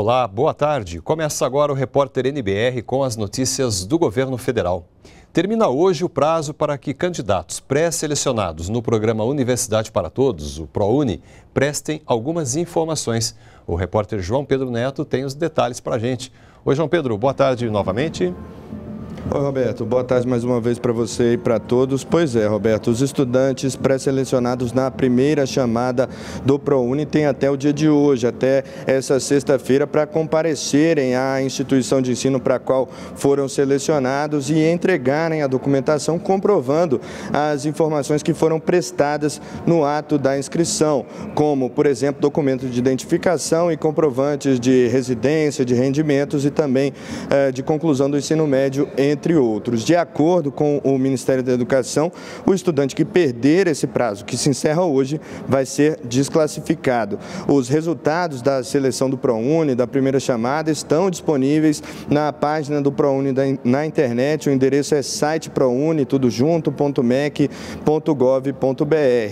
Olá, boa tarde. Começa agora o repórter NBR com as notícias do governo federal. Termina hoje o prazo para que candidatos pré-selecionados no programa Universidade para Todos, o ProUni, prestem algumas informações. O repórter João Pedro Neto tem os detalhes para a gente. Oi, João Pedro, boa tarde novamente. Oi, Roberto. Boa tarde mais uma vez para você e para todos. Pois é, Roberto, os estudantes pré-selecionados na primeira chamada do ProUni têm até o dia de hoje, até essa sexta-feira, para comparecerem à instituição de ensino para a qual foram selecionados e entregarem a documentação comprovando as informações que foram prestadas no ato da inscrição, como, por exemplo, documento de identificação e comprovantes de residência, de rendimentos e também eh, de conclusão do ensino médio em entre outros. De acordo com o Ministério da Educação, o estudante que perder esse prazo, que se encerra hoje, vai ser desclassificado. Os resultados da seleção do ProUni, da primeira chamada, estão disponíveis na página do ProUni na internet. O endereço é site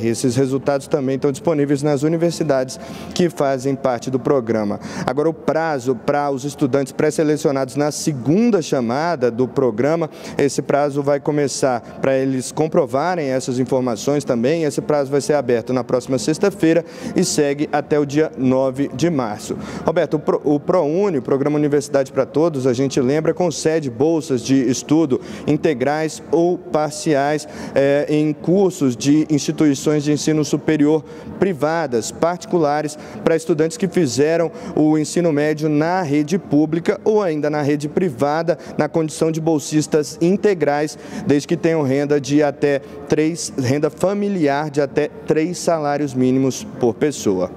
Esses resultados também estão disponíveis nas universidades que fazem parte do programa. Agora, o prazo para os estudantes pré-selecionados na segunda chamada do ProUni programa. Esse prazo vai começar para eles comprovarem essas informações também. Esse prazo vai ser aberto na próxima sexta-feira e segue até o dia 9 de março. Roberto, o ProUni, o Programa Universidade para Todos, a gente lembra, concede bolsas de estudo integrais ou parciais eh, em cursos de instituições de ensino superior privadas, particulares, para estudantes que fizeram o ensino médio na rede pública ou ainda na rede privada, na condição de bolsista bolsistas integrais, desde que tenham renda de até três, renda familiar de até três salários mínimos por pessoa.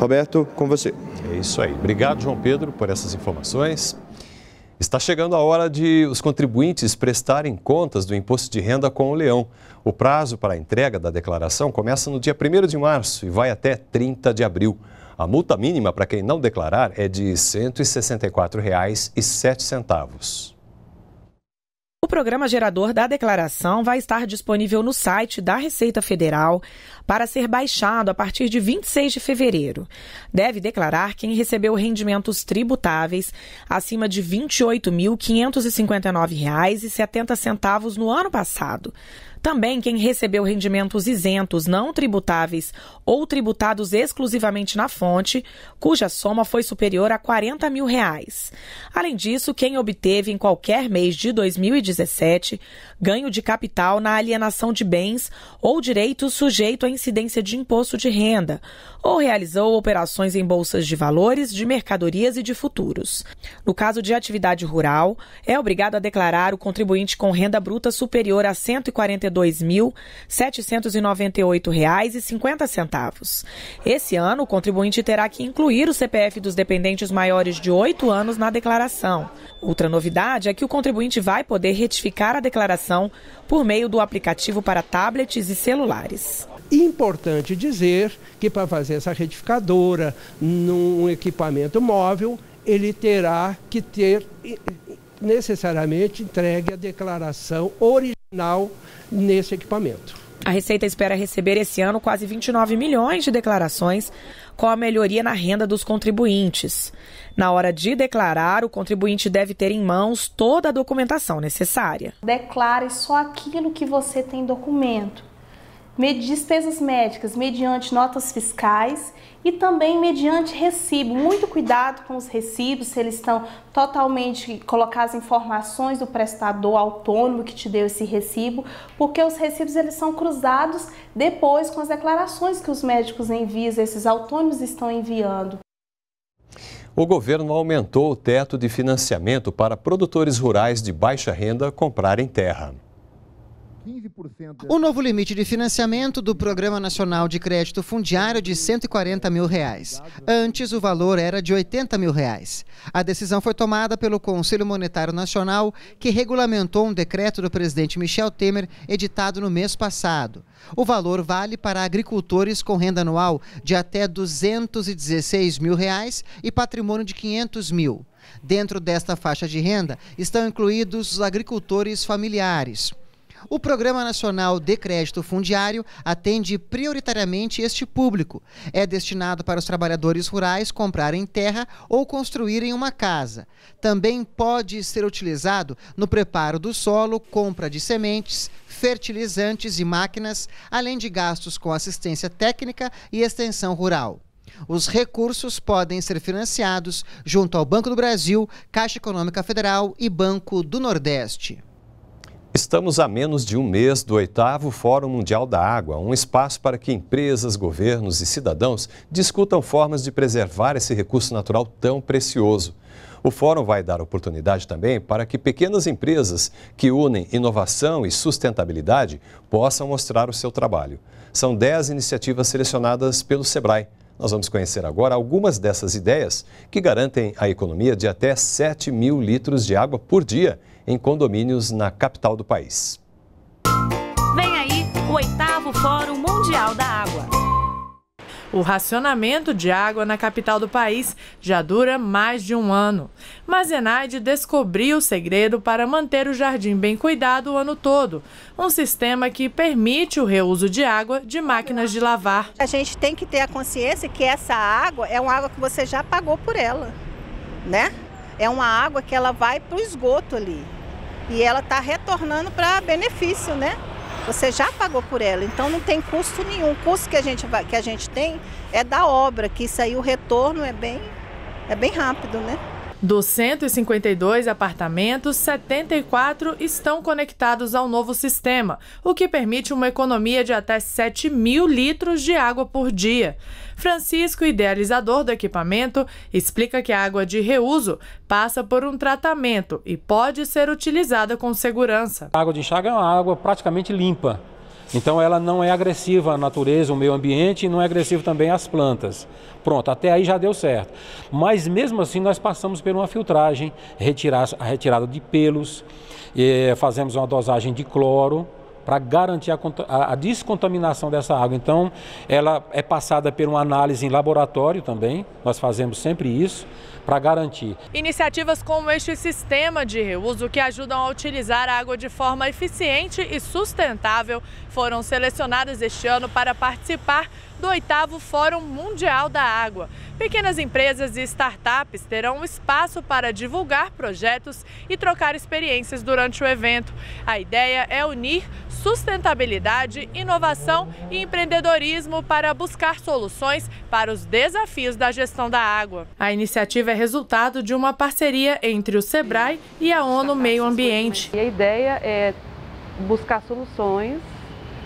Roberto, com você. É isso aí. Obrigado, João Pedro, por essas informações. Está chegando a hora de os contribuintes prestarem contas do imposto de renda com o Leão. O prazo para a entrega da declaração começa no dia 1 de março e vai até 30 de abril. A multa mínima para quem não declarar é de R$ 164,07. O programa gerador da declaração vai estar disponível no site da Receita Federal para ser baixado a partir de 26 de fevereiro. Deve declarar quem recebeu rendimentos tributáveis acima de R$ 28.559,70 no ano passado. Também quem recebeu rendimentos isentos, não tributáveis ou tributados exclusivamente na fonte, cuja soma foi superior a 40 mil reais. Além disso, quem obteve em qualquer mês de 2017 ganho de capital na alienação de bens ou direitos sujeito à incidência de imposto de renda, ou realizou operações em bolsas de valores, de mercadorias e de futuros. No caso de atividade rural, é obrigado a declarar o contribuinte com renda bruta superior a 142 2.798,50. Esse ano, o contribuinte terá que incluir o CPF dos dependentes maiores de 8 anos na declaração. Outra novidade é que o contribuinte vai poder retificar a declaração por meio do aplicativo para tablets e celulares. Importante dizer que para fazer essa retificadora num equipamento móvel, ele terá que ter eh, eh, necessariamente entregue a declaração original final nesse equipamento. A Receita espera receber esse ano quase 29 milhões de declarações com a melhoria na renda dos contribuintes. Na hora de declarar, o contribuinte deve ter em mãos toda a documentação necessária. Declare só aquilo que você tem documento despesas médicas mediante notas fiscais e também mediante recibo. Muito cuidado com os recibos, se eles estão totalmente colocar as informações do prestador autônomo que te deu esse recibo, porque os recibos eles são cruzados depois com as declarações que os médicos enviam, esses autônomos estão enviando. O governo aumentou o teto de financiamento para produtores rurais de baixa renda comprarem terra. O novo limite de financiamento do Programa Nacional de Crédito Fundiário de 140 mil reais. Antes, o valor era de 80 mil reais. A decisão foi tomada pelo Conselho Monetário Nacional, que regulamentou um decreto do presidente Michel Temer, editado no mês passado. O valor vale para agricultores com renda anual de até 216 mil reais e patrimônio de 500 mil. Dentro desta faixa de renda estão incluídos os agricultores familiares. O Programa Nacional de Crédito Fundiário atende prioritariamente este público. É destinado para os trabalhadores rurais comprarem terra ou construírem uma casa. Também pode ser utilizado no preparo do solo, compra de sementes, fertilizantes e máquinas, além de gastos com assistência técnica e extensão rural. Os recursos podem ser financiados junto ao Banco do Brasil, Caixa Econômica Federal e Banco do Nordeste. Estamos a menos de um mês do oitavo Fórum Mundial da Água, um espaço para que empresas, governos e cidadãos discutam formas de preservar esse recurso natural tão precioso. O fórum vai dar oportunidade também para que pequenas empresas que unem inovação e sustentabilidade possam mostrar o seu trabalho. São 10 iniciativas selecionadas pelo Sebrae. Nós vamos conhecer agora algumas dessas ideias que garantem a economia de até 7 mil litros de água por dia em condomínios na capital do país. Vem aí o oitavo Fórum Mundial da Água. O racionamento de água na capital do país já dura mais de um ano. Mas Zenaide descobriu o segredo para manter o jardim bem cuidado o ano todo. Um sistema que permite o reuso de água de máquinas de lavar. A gente tem que ter a consciência que essa água é uma água que você já pagou por ela, né? é uma água que ela vai para o esgoto ali. E ela está retornando para benefício, né? Você já pagou por ela, então não tem custo nenhum. O custo que a gente, vai, que a gente tem é da obra, que isso aí o retorno é bem, é bem rápido, né? Dos 152 apartamentos, 74 estão conectados ao novo sistema, o que permite uma economia de até 7 mil litros de água por dia. Francisco, idealizador do equipamento, explica que a água de reuso passa por um tratamento e pode ser utilizada com segurança. A água de enxágue é uma água praticamente limpa. Então ela não é agressiva à natureza, ao meio ambiente e não é agressiva também às plantas. Pronto, até aí já deu certo. Mas mesmo assim nós passamos por uma filtragem, retirar, a retirada de pelos, eh, fazemos uma dosagem de cloro, para garantir a, a, a, descontaminação dessa água. Então, ela é passada por uma análise em laboratório também, nós fazemos sempre isso, para garantir. Iniciativas como este sistema de reuso que ajudam a utilizar a água de forma eficiente e sustentável foram selecionadas este ano para participar do oitavo Fórum Mundial da Água. Pequenas empresas e startups terão espaço para divulgar projetos e trocar experiências durante o evento. A ideia é unir sustentabilidade, inovação e empreendedorismo para buscar soluções para os desafios da gestão da água. A iniciativa é resultado de uma parceria entre o SEBRAE e a ONU Meio Ambiente. E a ideia é buscar soluções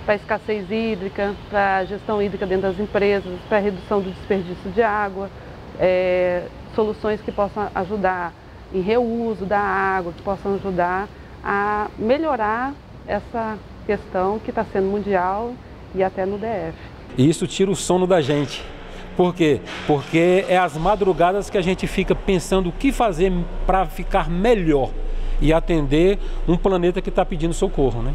para a escassez hídrica, para a gestão hídrica dentro das empresas, para a redução do desperdício de água, é, soluções que possam ajudar em reuso da água, que possam ajudar a melhorar essa questão que está sendo mundial e até no DF. E isso tira o sono da gente. Por quê? Porque é as madrugadas que a gente fica pensando o que fazer para ficar melhor e atender um planeta que está pedindo socorro, né?